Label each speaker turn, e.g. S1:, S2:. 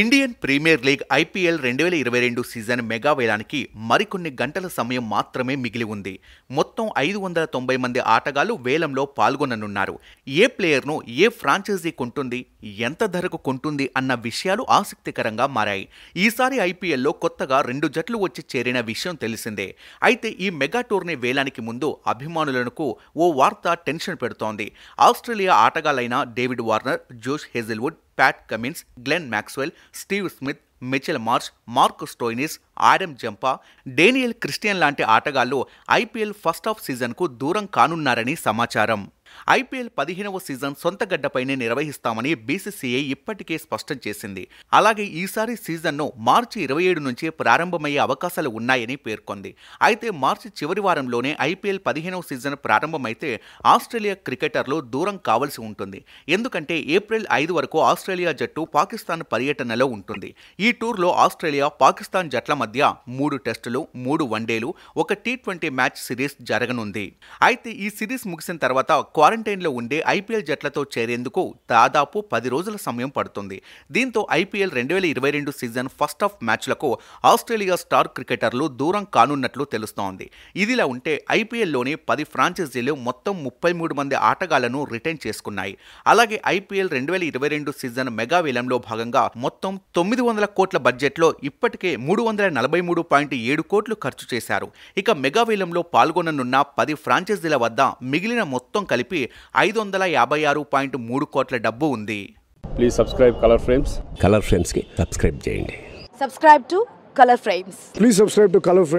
S1: Indian premier league IPL రెండు వేల ఇరవై రెండు సీజన్ మెగా వేలానికి మరికొన్ని గంటల సమయం మాత్రమే మిగిలి ఉంది మొత్తం ఐదు వందల తొంభై మంది ఆటగాళ్లు వేలంలో పాల్గొననున్నారు ఏ ప్లేయర్ను ఏ ఫ్రాంచైజీ కొంటుంది ఎంత ధరకు కొంటుంది అన్న విషయాలు ఆసక్తికరంగా మారాయి ఈసారి ఐపీఎల్లో కొత్తగా రెండు జట్లు వచ్చి చేరిన విషయం తెలిసిందే అయితే ఈ మెగా టోర్నీ వేలానికి ముందు అభిమానులకు ఓ వార్త టెన్షన్ పెడుతోంది ఆస్ట్రేలియా ఆటగాళ్లైన David Warner Josh Hazlewood Pat Cummins Glenn Maxwell Steve Smith Mitchell Marsh Marcus Stoinis Adam Zampa Daniel Christian లాంటి ఆటగాళ్లు ఐపీఎల్ ఫస్ట్ ఆఫ్ సీజన్కు దూరం కానున్నారని సమాచారం ఐపీఎల్ పదిహేనవ సీజన్ సొంత గడ్డపైనే నిర్వహిస్తామని బీసీసీఐ ఇప్పటికే స్పష్టం చేసింది అలాగే ఈసారి సీజన్ను మార్చి ఇరవై ఏడు నుంచి ప్రారంభమయ్యే అవకాశాలు ఉన్నాయని పేర్కొంది అయితే మార్చి చివరి వారంలోనే ఐపీఎల్ పదిహేనవ సీజన్ ప్రారంభమైతే ఆస్ట్రేలియా క్రికెటర్లు దూరం కావలసి ఉంటుంది ఎందుకంటే ఏప్రిల్ ఐదు వరకు ఆస్ట్రేలియా జట్టు పాకిస్తాన్ పర్యటనలో ఉంటుంది ఈ టూర్లో ఆస్ట్రేలియా పాకిస్తాన్ జట్ల మధ్య మూడు టెస్టులు మూడు వన్డేలు ఒక టీ ట్వంటీ మ్యాచ్ సిరీస్ జరగనుంది అయితే ఈ సిరీస్ ముగిసిన తర్వాత క్వార్ క్వారంటైన్లో ఉండే ఐపీఎల్ జట్లతో చేరేందుకు దాదాపు పది రోజుల సమయం పడుతుంది దీంతో ఐపీఎల్ రెండు వేల ఇరవై రెండు సీజన్ ఫస్ట్ ఆఫ్ మ్యాచ్లకు ఆస్ట్రేలియా స్టార్ క్రికెటర్లు దూరం కానున్నట్లు తెలుస్తోంది ఇదిలా ఉంటే ఐపీఎల్లోని పది ఫ్రాంచైజీలు మొత్తం ముప్పై మూడు మంది ఆటగాళ్లను రిటైన్ చేసుకున్నాయి అలాగే ఐపీఎల్ రెండు వేల ఇరవై రెండు సీజన్ మెగా వేలంలో భాగంగా మొత్తం తొమ్మిది వందల కోట్ల బడ్జెట్లో ఇప్పటికే మూడు వందల నలభై మూడు పాయింట్ ఏడు కోట్లు ఖర్చు చేశారు ఇక మెగా వేలంలో పాల్గొననున్న పది ఫ్రాంచైజీల వద్ద మిగిలిన మొత్తం కలిపి ఐదు వందల యాభై ఆరు పాయింట్ మూడు కోట్ల డబ్బు ఉంది please subscribe colour frames colour ఫ్రేమ్స్కి సబ్స్క్రైబ్ చేయండి subscribe to colour frames please subscribe to colour frames